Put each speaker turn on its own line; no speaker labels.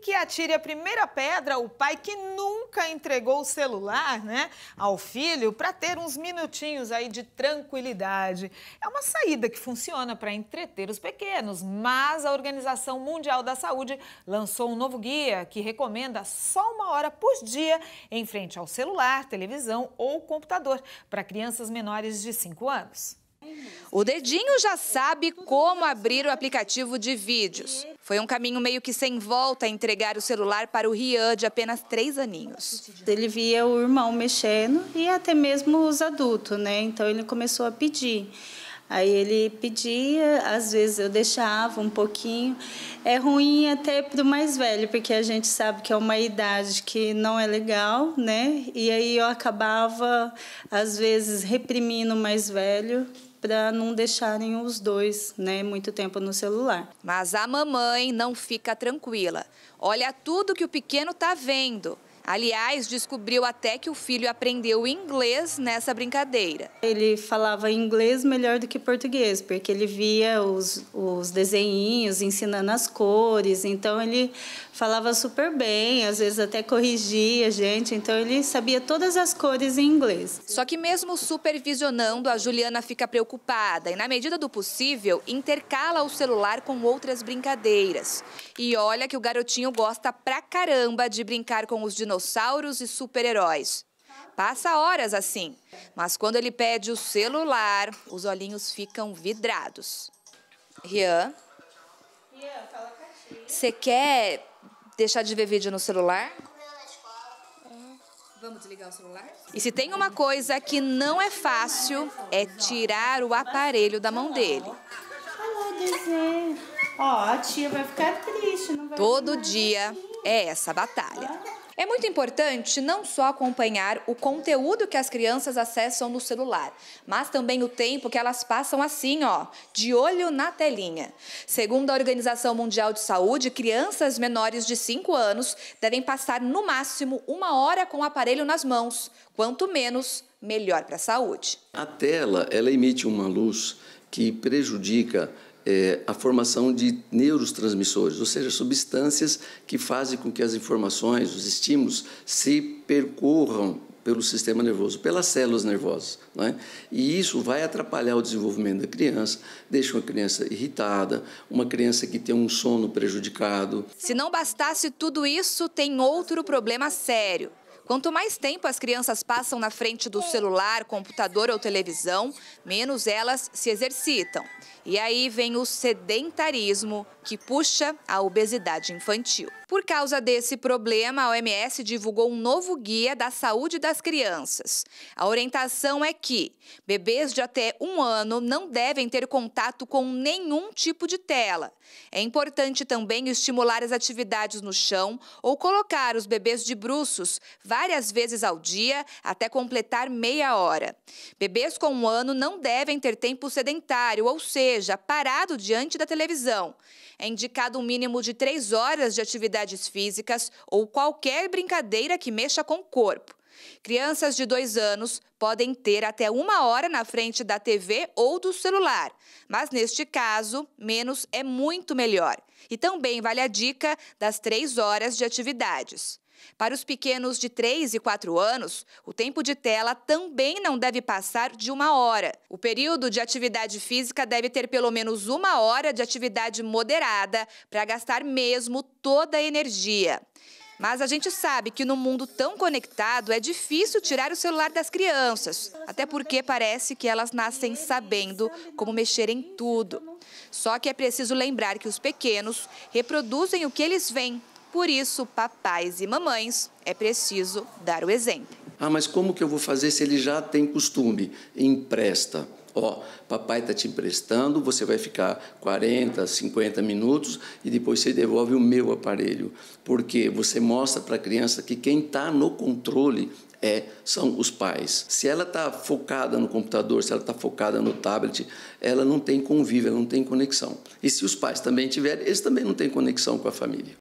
que atire a primeira pedra o pai que nunca entregou o celular, né, ao filho para ter uns minutinhos aí de tranquilidade. É uma saída que funciona para entreter os pequenos, mas a Organização Mundial da Saúde lançou um novo guia que recomenda só uma hora por dia em frente ao celular, televisão ou computador para crianças menores de 5 anos. O dedinho já sabe como abrir o aplicativo de vídeos. Foi um caminho meio que sem volta entregar o celular para o Rian, de apenas três aninhos.
Ele via o irmão mexendo e até mesmo os adultos, né? Então ele começou a pedir. Aí ele pedia, às vezes eu deixava um pouquinho. É ruim até para o mais velho, porque a gente sabe que é uma idade que não é legal, né? E aí eu acabava, às vezes, reprimindo o mais velho para não deixarem os
dois né, muito tempo no celular. Mas a mamãe não fica tranquila. Olha tudo que o pequeno está vendo. Aliás, descobriu até que o filho aprendeu inglês nessa brincadeira. Ele falava
inglês melhor do que português, porque ele via os, os desenhinhos ensinando as cores, então ele
falava super bem, às vezes até corrigia a gente, então ele sabia todas as cores em inglês. Só que mesmo supervisionando, a Juliana fica preocupada preocupada e, na medida do possível, intercala o celular com outras brincadeiras. E olha que o garotinho gosta pra caramba de brincar com os dinossauros e super-heróis. Passa horas assim, mas quando ele pede o celular, os olhinhos ficam vidrados. Rian? Rian, fala com a Você quer deixar de ver vídeo no celular? Vamos desligar o celular? E se tem uma coisa que não é fácil, é tirar o aparelho da mão dele. Ó, a tia vai ficar
triste. Todo dia
é essa batalha. É muito importante não só acompanhar o conteúdo que as crianças acessam no celular, mas também o tempo que elas passam assim, ó, de olho na telinha. Segundo a Organização Mundial de Saúde, crianças menores de 5 anos devem passar no máximo uma hora com o aparelho nas mãos. Quanto menos, melhor para a saúde.
A tela, ela emite uma luz que prejudica é, a formação de neurotransmissores, ou seja, substâncias que fazem com que as informações, os estímulos, se percorram pelo sistema nervoso, pelas células nervosas. Né? E isso vai atrapalhar o desenvolvimento da criança, deixa uma criança irritada, uma criança que tem um sono prejudicado.
Se não bastasse tudo isso, tem outro problema sério. Quanto mais tempo as crianças passam na frente do celular, computador ou televisão, menos elas se exercitam. E aí vem o sedentarismo, que puxa a obesidade infantil. Por causa desse problema, a OMS divulgou um novo guia da saúde das crianças. A orientação é que bebês de até um ano não devem ter contato com nenhum tipo de tela. É importante também estimular as atividades no chão ou colocar os bebês de bruços várias vezes ao dia até completar meia hora. Bebês com um ano não devem ter tempo sedentário, ou seja, parado diante da televisão. É indicado um mínimo de três horas de atividades físicas ou qualquer brincadeira que mexa com o corpo. Crianças de dois anos podem ter até uma hora na frente da TV ou do celular, mas neste caso, menos é muito melhor. E também vale a dica das três horas de atividades. Para os pequenos de 3 e 4 anos, o tempo de tela também não deve passar de uma hora. O período de atividade física deve ter pelo menos uma hora de atividade moderada para gastar mesmo toda a energia. Mas a gente sabe que no mundo tão conectado é difícil tirar o celular das crianças, até porque parece que elas nascem sabendo como mexer em tudo. Só que é preciso lembrar que os pequenos reproduzem o que eles veem por isso, papais e mamães, é preciso dar o exemplo.
Ah, mas como que eu vou fazer se ele já tem costume? Empresta. Ó, papai está te emprestando, você vai ficar 40, 50 minutos e depois você devolve o meu aparelho. Porque você mostra para a criança que quem está no controle é, são os pais. Se ela está focada no computador, se ela está focada no tablet, ela não tem convívio, ela não tem conexão. E se os pais também tiverem, eles também não têm conexão com a família.